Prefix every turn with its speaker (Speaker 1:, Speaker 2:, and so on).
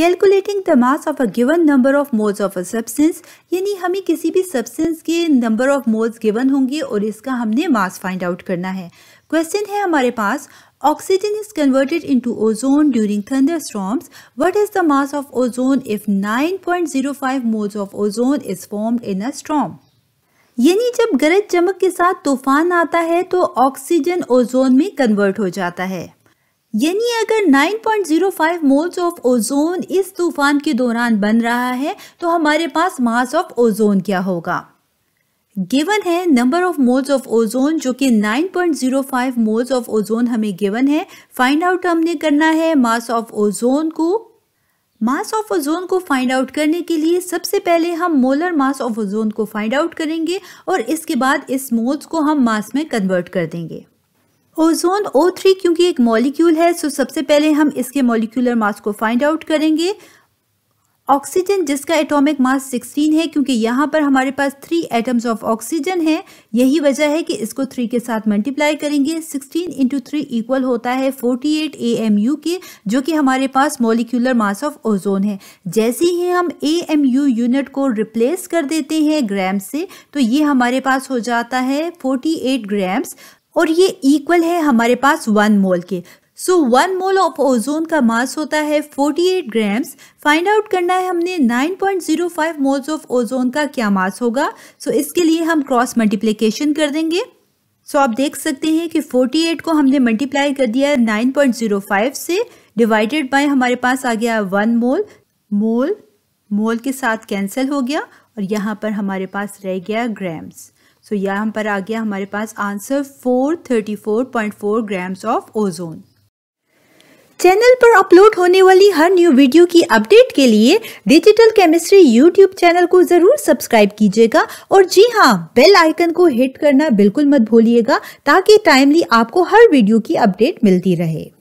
Speaker 1: Calculating the mass of a given number of moles of a substance यानी हमें किसी भी सब्सटेंस के नंबर ऑफ मोल्स गिवन होंगे और इसका हमने मास फाइंड आउट करना है क्वेश्चन है हमारे पास oxygen is converted converted ozone during thunder thunderstorms. What is the mass of ozone if 9.05 moles of ozone is formed in a storm? यानी जब गरज चमक के साथ तूफान आता है तो ऑक्सीजन ओजोन में कन्वर्ट हो जाता है यानी अगर 9.05 मोल्स ऑफ ओजोन इस तूफान के दौरान बन रहा है तो हमारे पास मास ऑफ ओजोन क्या होगा गिवन है number of moles of ozone जो कि 9.05 मोल्स ऑफ ओजोन हमें गिवन है फाइंड आउट हमने करना है मास ऑफ ओजोन को मास ऑफ ओजोन को फाइंड आउट करने के लिए सबसे पहले हम मोलर मास ऑफ ओजोन को फाइंड आउट करेंगे और इसके बाद इस मोल्स को हम मास में कन्वर्ट कर देंगे ओजोन ओ थ्री क्योंकि एक मॉलिक्यूल है सो सबसे पहले हम इसके मॉलिक्यूलर मास को फाइंड आउट करेंगे ऑक्सीजन जिसका एटॉमिक मास 16 है क्योंकि यहाँ पर हमारे पास थ्री एटम्स ऑफ ऑक्सीजन है यही वजह है कि इसको थ्री के साथ मल्टीप्लाई करेंगे 16 इंटू थ्री इक्वल होता है 48 एट ए एम यू के जो कि हमारे पास मोलिकुलर मास ऑफ ओजोन है जैसे ही हम ए एम यू यूनिट को रिप्लेस कर देते हैं ग्राम से तो ये हमारे पास हो जाता है 48 ग्राम्स और ये इक्वल है हमारे पास वन मोल के so one mole of ozone का मास होता है 48 ग्राम्स फाइंड आउट करना है हमने 9.05 मोल्स ऑफ ओजोन का क्या मास होगा सो so इसके लिए हम क्रॉस मल्टीप्लीकेशन कर देंगे सो so आप देख सकते हैं कि 48 को हमने मल्टीप्लाई कर दिया 9.05 से डिवाइडेड बाय हमारे पास आ गया वन मोल मोल मोल के साथ कैंसिल हो गया और यहाँ पर हमारे पास रह गया ग्राम्स सो so, यहाँ पर आ गया हमारे पास answer 434.4 grams of ozone channel पर अपलोड होने वाली हर न्यू वीडियो की अपडेट के लिए डिजिटल केमिस्ट्री यूट्यूब चैनल को ज़रूर सब्सक्राइब कीजिएगा और जी हाँ बेल आइकन को हिट करना बिल्कुल मत भूलिएगा ताकि टाइमली आपको हर वीडियो की अपडेट मिलती रहे